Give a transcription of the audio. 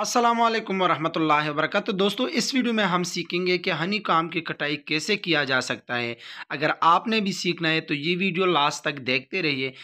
अस्सलाम वालेकुम वरहमतुल्लाहि दोस्तों इस वीडियो में हम सीखेंगे कि हनी काम की कटाई कैसे किया जा सकता है अगर आपने भी सीखना है तो ये वीडियो लास्ट तक देखते रहिए